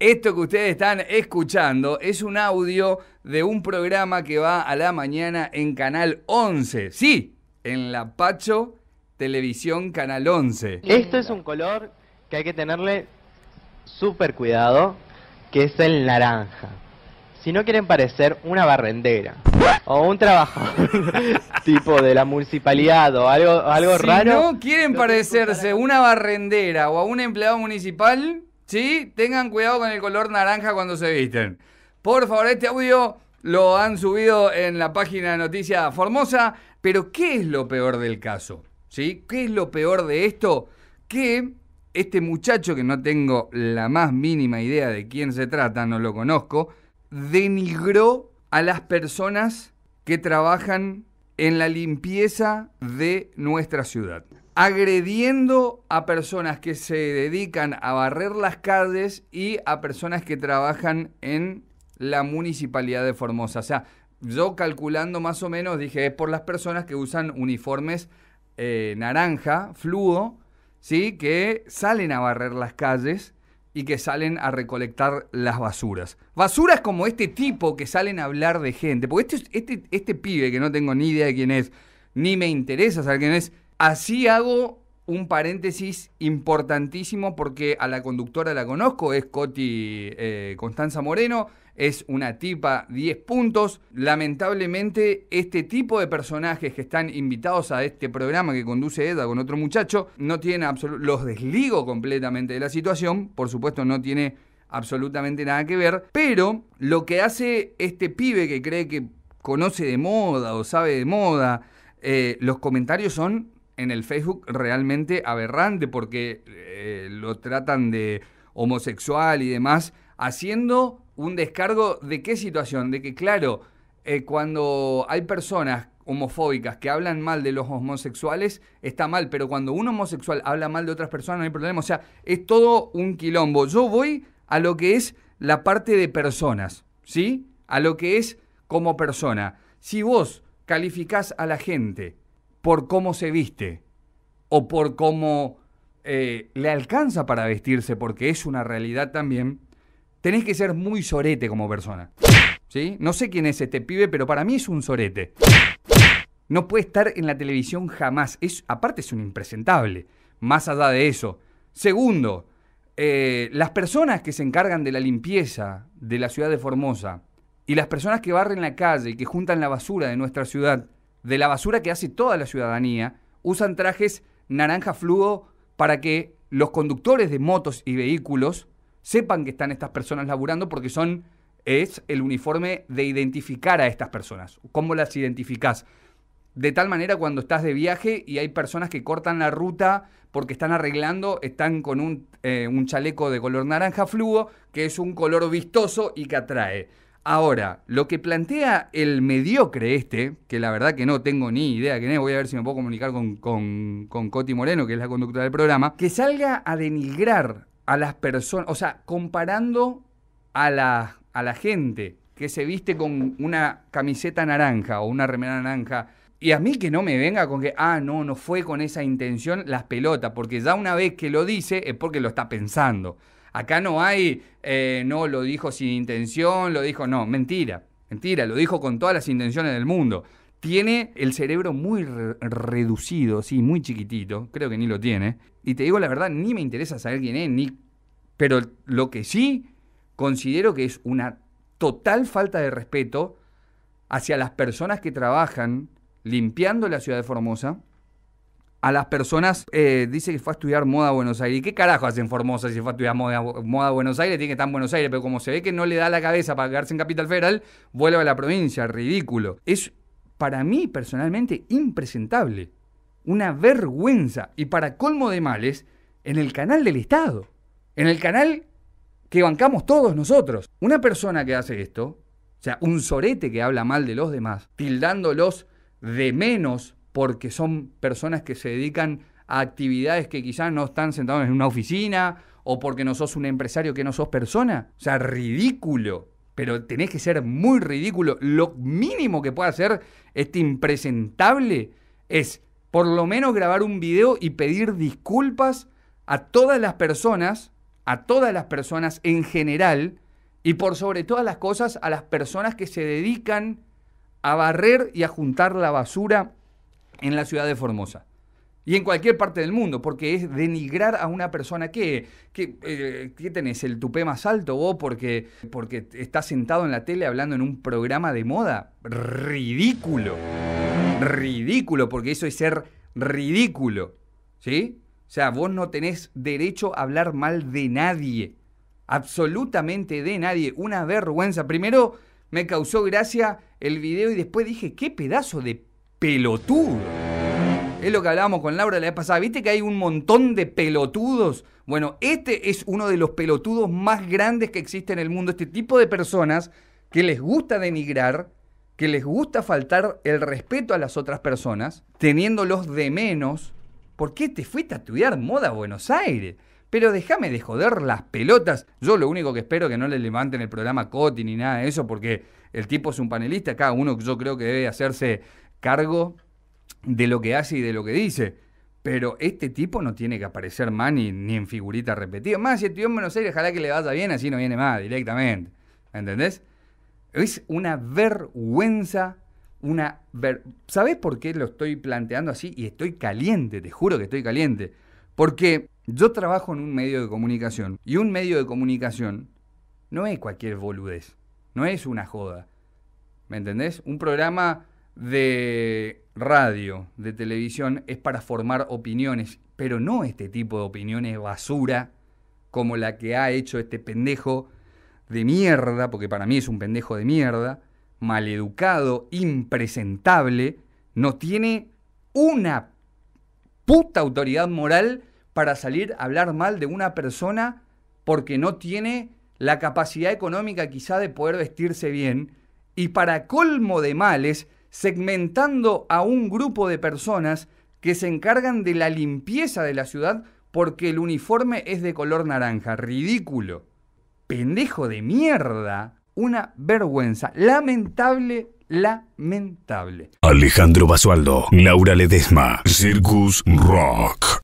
Esto que ustedes están escuchando es un audio de un programa que va a la mañana en Canal 11. Sí, en la Pacho Televisión Canal 11. Esto es un color que hay que tenerle súper cuidado, que es el naranja. Si no quieren parecer una barrendera o un trabajador tipo de la municipalidad o algo, algo raro. Si no quieren parecerse una barrendera o a un empleado municipal, ¿sí? Tengan cuidado con el color naranja cuando se visten. Por favor, este audio lo han subido en la página de Noticia Formosa, pero ¿qué es lo peor del caso? ¿Sí? ¿Qué es lo peor de esto? Que este muchacho, que no tengo la más mínima idea de quién se trata, no lo conozco, denigró a las personas que trabajan en la limpieza de nuestra ciudad agrediendo a personas que se dedican a barrer las calles y a personas que trabajan en la municipalidad de Formosa. O sea, yo calculando más o menos dije, es por las personas que usan uniformes eh, naranja, fluo, ¿sí? que salen a barrer las calles y que salen a recolectar las basuras. Basuras como este tipo que salen a hablar de gente. Porque este, este, este pibe que no tengo ni idea de quién es, ni me interesa saber quién es, Así hago un paréntesis importantísimo porque a la conductora la conozco, es Coti eh, Constanza Moreno, es una tipa 10 puntos. Lamentablemente, este tipo de personajes que están invitados a este programa que conduce Eda con otro muchacho, no tiene los desligo completamente de la situación, por supuesto no tiene absolutamente nada que ver, pero lo que hace este pibe que cree que conoce de moda o sabe de moda, eh, los comentarios son en el Facebook realmente aberrante porque eh, lo tratan de homosexual y demás, haciendo un descargo de qué situación, de que claro, eh, cuando hay personas homofóbicas que hablan mal de los homosexuales, está mal, pero cuando un homosexual habla mal de otras personas no hay problema, o sea, es todo un quilombo. Yo voy a lo que es la parte de personas, ¿sí? A lo que es como persona. Si vos calificás a la gente por cómo se viste o por cómo eh, le alcanza para vestirse, porque es una realidad también, tenés que ser muy sorete como persona. ¿Sí? No sé quién es este pibe, pero para mí es un sorete. No puede estar en la televisión jamás. Es, aparte es un impresentable. Más allá de eso. Segundo, eh, las personas que se encargan de la limpieza de la ciudad de Formosa y las personas que barren la calle y que juntan la basura de nuestra ciudad de la basura que hace toda la ciudadanía, usan trajes naranja fluo para que los conductores de motos y vehículos sepan que están estas personas laburando porque son es el uniforme de identificar a estas personas. ¿Cómo las identificás? De tal manera cuando estás de viaje y hay personas que cortan la ruta porque están arreglando, están con un, eh, un chaleco de color naranja fluo, que es un color vistoso y que atrae. Ahora, lo que plantea el mediocre este, que la verdad que no tengo ni idea que es, voy a ver si me puedo comunicar con, con, con Coti Moreno, que es la conductora del programa, que salga a denigrar a las personas, o sea, comparando a la, a la gente que se viste con una camiseta naranja o una remera naranja y a mí que no me venga con que, ah, no, no fue con esa intención las pelotas, porque ya una vez que lo dice es porque lo está pensando. Acá no hay, eh, no, lo dijo sin intención, lo dijo, no, mentira, mentira, lo dijo con todas las intenciones del mundo. Tiene el cerebro muy reducido, sí, muy chiquitito, creo que ni lo tiene. Y te digo la verdad, ni me interesa saber quién es, ni... Pero lo que sí considero que es una total falta de respeto hacia las personas que trabajan limpiando la ciudad de Formosa, a las personas, eh, dice que fue a estudiar moda Buenos Aires. ¿Y qué carajo hace en Formosa si fue a estudiar moda, moda, Buenos Aires? Tiene que estar en Buenos Aires, pero como se ve que no le da la cabeza para quedarse en Capital Federal, vuelve a la provincia, ridículo. Es para mí personalmente impresentable, una vergüenza. Y para colmo de males, en el canal del Estado, en el canal que bancamos todos nosotros. Una persona que hace esto, o sea, un sorete que habla mal de los demás, tildándolos de menos porque son personas que se dedican a actividades que quizás no están sentados en una oficina o porque no sos un empresario que no sos persona. O sea, ridículo. Pero tenés que ser muy ridículo. Lo mínimo que puede hacer este impresentable es por lo menos grabar un video y pedir disculpas a todas las personas, a todas las personas en general, y por sobre todas las cosas a las personas que se dedican a barrer y a juntar la basura en la ciudad de Formosa. Y en cualquier parte del mundo, porque es denigrar a una persona que, que, eh, tenés el tupé más alto vos porque, porque estás sentado en la tele hablando en un programa de moda. Ridículo. Ridículo, porque eso es ser ridículo. ¿Sí? O sea, vos no tenés derecho a hablar mal de nadie. Absolutamente de nadie. Una vergüenza. Primero, me causó gracia el video y después dije, qué pedazo de pelotudo. Es lo que hablábamos con Laura la vez pasada. ¿Viste que hay un montón de pelotudos? Bueno, este es uno de los pelotudos más grandes que existe en el mundo. Este tipo de personas que les gusta denigrar, que les gusta faltar el respeto a las otras personas, teniéndolos de menos. ¿Por qué te fuiste a estudiar moda a Buenos Aires? Pero déjame de joder las pelotas. Yo lo único que espero es que no le levanten el programa Coti ni nada de eso, porque el tipo es un panelista. Cada uno yo creo que debe hacerse cargo de lo que hace y de lo que dice. Pero este tipo no tiene que aparecer más ni, en figurita repetida. Más si estudió en Buenos Aires, ojalá que le vaya bien, así no viene más directamente. ¿Entendés? Es una vergüenza, una ver... ¿Sabés por qué lo estoy planteando así? Y estoy caliente, te juro que estoy caliente porque yo trabajo en un medio de comunicación y un medio de comunicación no es cualquier boludez, no es una joda. ¿Me entendés? Un programa de radio, de televisión, es para formar opiniones, pero no este tipo de opiniones basura como la que ha hecho este pendejo de mierda, porque para mí es un pendejo de mierda, maleducado, impresentable, no tiene una puta autoridad moral para salir a hablar mal de una persona porque no tiene la capacidad económica quizá de poder vestirse bien y para colmo de males segmentando a un grupo de personas que se encargan de la limpieza de la ciudad porque el uniforme es de color naranja. Ridículo. Pendejo de mierda. Una vergüenza. Lamentable, lamentable. Alejandro Basualdo, Laura Ledesma, Circus Rock.